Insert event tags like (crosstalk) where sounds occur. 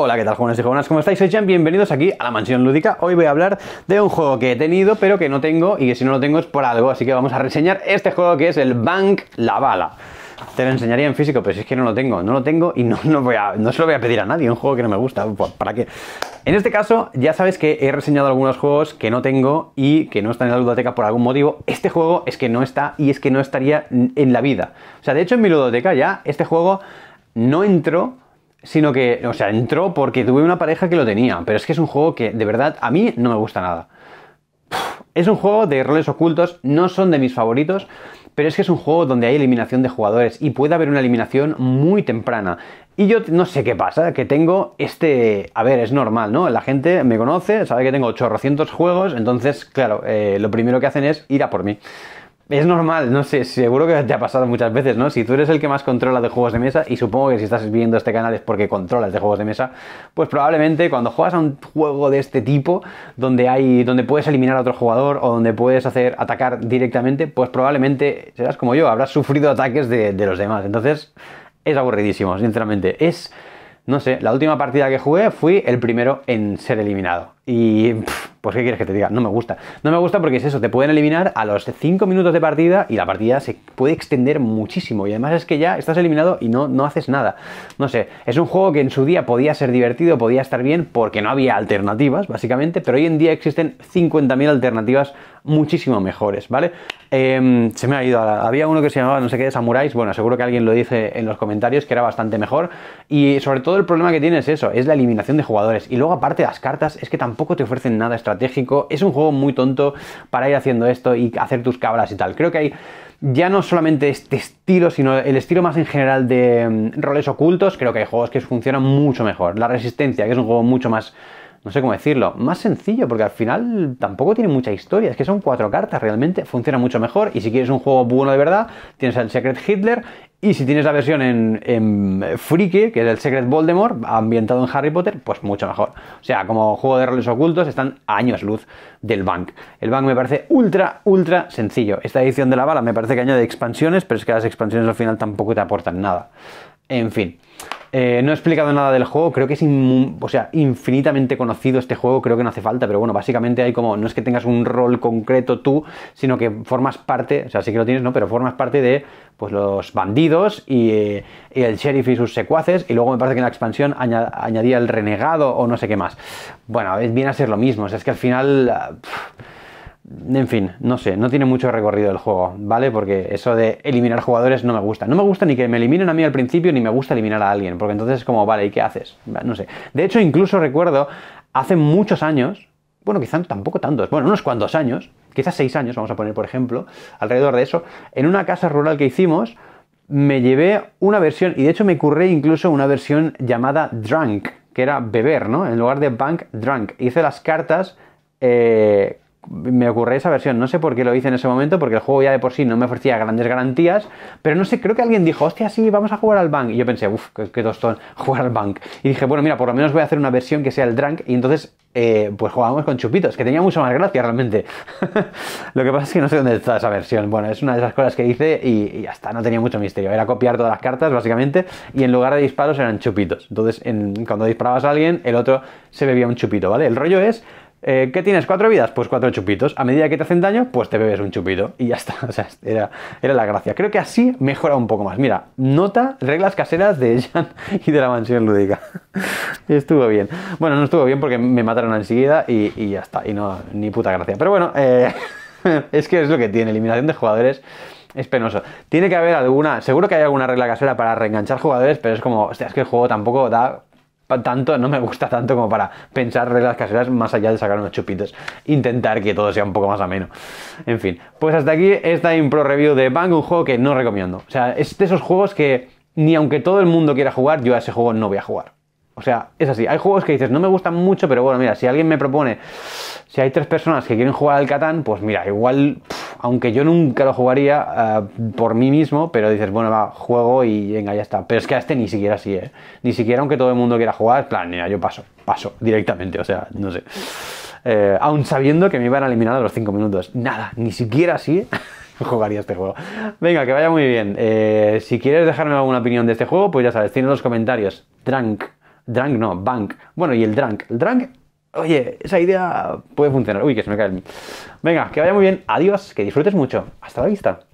Hola, ¿qué tal jóvenes y jóvenes? ¿Cómo estáis? Soy Jan, bienvenidos aquí a la Mansión Lúdica. Hoy voy a hablar de un juego que he tenido, pero que no tengo, y que si no lo tengo es por algo, así que vamos a reseñar este juego que es el Bank La Bala. Te lo enseñaría en físico, pero si es que no lo tengo, no lo tengo y no, voy no se lo voy a pedir a nadie, un juego que no me gusta, ¿para qué? En este caso, ya sabes que he reseñado algunos juegos que no tengo y que no están en la ludoteca por algún motivo. Este juego es que no está y es que no estaría en la vida. O sea, de hecho en mi ludoteca ya este juego no entró sino que, o sea, entró porque tuve una pareja que lo tenía, pero es que es un juego que de verdad a mí no me gusta nada. Es un juego de roles ocultos, no son de mis favoritos, pero es que es un juego donde hay eliminación de jugadores y puede haber una eliminación muy temprana. Y yo no sé qué pasa, que tengo este... A ver, es normal, ¿no? La gente me conoce, sabe que tengo 800 juegos, entonces, claro, eh, lo primero que hacen es ir a por mí. Es normal, no sé, seguro que te ha pasado muchas veces, ¿no? Si tú eres el que más controla de juegos de mesa, y supongo que si estás viendo este canal es porque controlas de juegos de mesa, pues probablemente cuando juegas a un juego de este tipo, donde hay. donde puedes eliminar a otro jugador o donde puedes hacer atacar directamente, pues probablemente serás como yo, habrás sufrido ataques de, de los demás. Entonces, es aburridísimo, sinceramente. Es. No sé, la última partida que jugué fui el primero en ser eliminado. Y. Pues ¿qué quieres que te diga? No me gusta. No me gusta porque es eso, te pueden eliminar a los 5 minutos de partida y la partida se puede extender muchísimo. Y además es que ya estás eliminado y no, no haces nada. No sé, es un juego que en su día podía ser divertido, podía estar bien porque no había alternativas, básicamente, pero hoy en día existen 50.000 alternativas muchísimo mejores, ¿vale? Em, se me ha ido, había uno que se llamaba no sé qué de samuráis, bueno, seguro que alguien lo dice en los comentarios que era bastante mejor y sobre todo el problema que tiene es eso, es la eliminación de jugadores y luego aparte las cartas es que tampoco te ofrecen nada estratégico es un juego muy tonto para ir haciendo esto y hacer tus cabras y tal. Creo que hay ya no solamente este estilo, sino el estilo más en general de mm, roles ocultos. Creo que hay juegos que funcionan mucho mejor. La Resistencia, que es un juego mucho más no sé cómo decirlo, más sencillo, porque al final tampoco tiene mucha historia, es que son cuatro cartas, realmente funciona mucho mejor, y si quieres un juego bueno de verdad, tienes el Secret Hitler y si tienes la versión en, en Freaky, que es el Secret Voldemort, ambientado en Harry Potter, pues mucho mejor. O sea, como juego de roles ocultos, están años luz del Bank. El Bank me parece ultra, ultra sencillo. Esta edición de la bala me parece que añade expansiones, pero es que las expansiones al final tampoco te aportan nada. En fin. Eh, no he explicado nada del juego, creo que es o sea, infinitamente conocido este juego, creo que no hace falta, pero bueno, básicamente hay como, no es que tengas un rol concreto tú, sino que formas parte, o sea, sí que lo tienes, ¿no? Pero formas parte de pues los bandidos y, eh, el sheriff y sus secuaces, y luego me parece que en la expansión añadía el renegado o no sé qué más. Bueno, viene a ser lo mismo, sea, es que al final... Ah, en fin, no sé, no tiene mucho recorrido el juego, ¿vale? Porque eso de eliminar jugadores no me gusta. No me gusta ni que me eliminen a mí al principio, ni me gusta eliminar a alguien, porque entonces es como, vale, ¿y qué haces? No sé. De hecho, incluso recuerdo, hace muchos años, bueno, quizás tampoco tantos, bueno, unos cuantos años, quizás seis años, vamos a poner por ejemplo, alrededor de eso, en una casa rural que hicimos, me llevé una versión, y de hecho me curré incluso una versión llamada Drunk, que era beber, ¿no? En lugar de Bank, Drunk. Hice las cartas... Eh, me ocurre esa versión. No sé por qué lo hice en ese momento, porque el juego ya de por sí no me ofrecía grandes garantías, pero no sé, creo que alguien dijo, hostia, sí, vamos a jugar al bank. Y yo pensé, uff, qué, tostón, (laughs) jugar al bank. Y dije, bueno, mira, por lo menos voy a hacer una versión que sea el drunk, y entonces, eh, pues jugábamos con chupitos, que tenía mucho más gracia realmente. (laughs) lo que pasa es que no sé dónde está esa versión. Bueno, es una de esas cosas que hice y, hasta no tenía mucho misterio. Era copiar todas las cartas, básicamente, y en lugar de disparos eran chupitos. Entonces, cuando disparabas a alguien, el otro se bebía un chupito, ¿vale? El rollo es eh, ¿Qué tienes? ¿Cuatro vidas? Pues cuatro chupitos. A medida que te hacen daño, pues te bebes un chupito. Y ya está. (laughs) O sea, era, la gracia. Creo que así mejora un poco más. Mira, nota reglas caseras de Jan (laughs) y de la mansión lúdica. (laughs) estuvo bien. Bueno, no estuvo bien porque me mataron enseguida y, ya está. Y no, ni puta gracia. Pero bueno, eh, es que es lo que tiene. Eliminación de jugadores es penoso. Tiene que haber alguna, seguro que hay alguna regla casera para reenganchar jugadores, pero es como, hostia, es que el juego tampoco da tanto, no me gusta tanto como para pensar reglas caseras más allá de sacar unos chupitos. Intentar que todo sea un poco más ameno. En fin, pues hasta aquí esta impro review de Bang, un juego que no recomiendo. O sea, es de esos juegos que ni aunque todo el mundo quiera jugar, yo a ese juego no voy a jugar. O sea, es así. Hay juegos que dices, no me gustan mucho, pero bueno, mira, si alguien me propone, si hay tres personas que quieren jugar al Catán, pues mira, igual aunque yo nunca lo jugaría eh, por mí mismo, pero dices, bueno, va, juego y venga, ya está. Pero es que a este ni siquiera así, ¿eh? Ni siquiera aunque todo el mundo quiera jugar, plan, yo paso, paso directamente, o sea, no sé. Eh, aún sabiendo que me iban a eliminar a los 5 minutos. Nada, ni siquiera así (laughs) jugaría este juego. Venga, que vaya muy bien. Eh, si quieres dejarme alguna opinión de este juego, pues ya sabes, tiene los comentarios. Drunk. Drunk no, Bank. Bueno, y el Drunk. El Drunk oye, esa idea puede funcionar. Uy, que se me cae el... Venga, que vaya muy bien. Adiós, que disfrutes mucho. Hasta la vista.